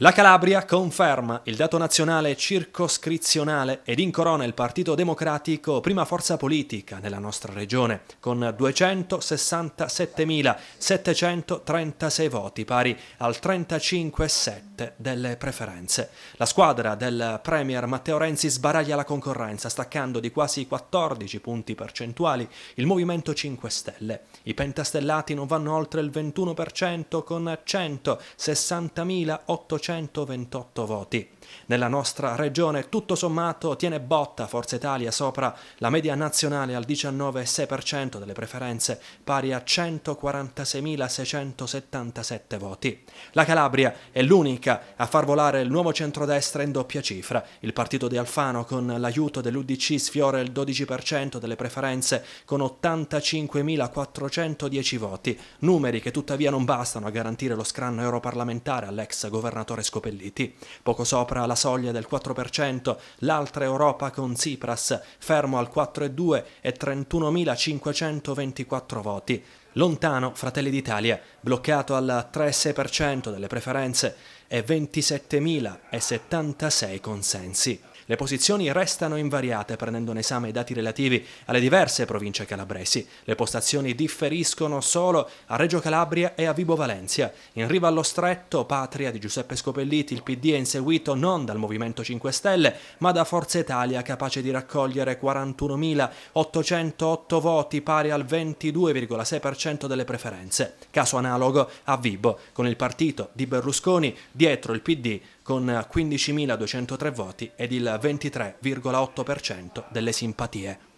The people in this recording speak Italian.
La Calabria conferma il dato nazionale circoscrizionale ed incorona il Partito Democratico prima forza politica nella nostra regione con 267.736 voti pari al 35,7 delle preferenze. La squadra del Premier Matteo Renzi sbaraglia la concorrenza staccando di quasi 14 punti percentuali il Movimento 5 Stelle. I pentastellati non vanno oltre il 21% con 160.800 128 voti. Nella nostra regione tutto sommato tiene botta Forza Italia sopra la media nazionale al 19,6% delle preferenze, pari a 146.677 voti. La Calabria è l'unica a far volare il nuovo centrodestra in doppia cifra. Il partito di Alfano con l'aiuto dell'Udc sfiora il 12% delle preferenze con 85.410 voti, numeri che tuttavia non bastano a garantire lo scranno europarlamentare all'ex governatore senatore Scopelliti. Poco sopra la soglia del 4%, l'altra Europa con Tsipras fermo al 4,2 e 31.524 voti. Lontano Fratelli d'Italia, bloccato al 3,6% delle preferenze e 27.076 consensi. Le posizioni restano invariate prendendo in esame i dati relativi alle diverse province calabresi. Le postazioni differiscono solo a Reggio Calabria e a Vibo Valencia. In riva allo stretto, patria di Giuseppe Scopelliti, il PD è inseguito non dal Movimento 5 Stelle, ma da Forza Italia, capace di raccogliere 41.808 voti, pari al 22,6% delle preferenze. Caso analogo a Vibo, con il partito di Berlusconi dietro il PD con 15.203 voti ed il 23,8% delle simpatie.